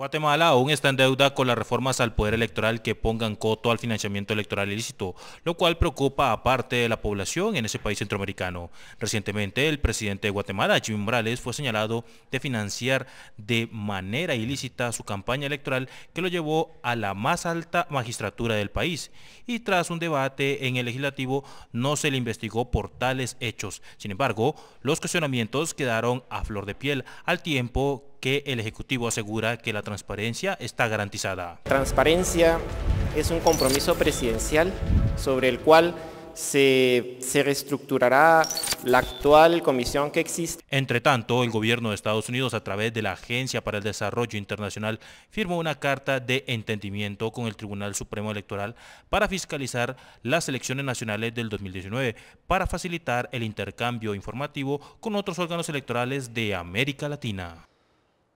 Guatemala aún está en deuda con las reformas al poder electoral que pongan coto al financiamiento electoral ilícito, lo cual preocupa a parte de la población en ese país centroamericano. Recientemente, el presidente de Guatemala, Jim Morales, fue señalado de financiar de manera ilícita su campaña electoral que lo llevó a la más alta magistratura del país. Y tras un debate en el legislativo, no se le investigó por tales hechos. Sin embargo, los cuestionamientos quedaron a flor de piel al tiempo que el Ejecutivo asegura que la transparencia está garantizada. Transparencia es un compromiso presidencial sobre el cual se, reestructurará la actual comisión que existe. Entre tanto, el gobierno de Estados Unidos a través de la Agencia para el Desarrollo Internacional firmó una carta de entendimiento con el Tribunal Supremo Electoral para fiscalizar las elecciones nacionales del 2019 para facilitar el intercambio informativo con otros órganos electorales de América Latina.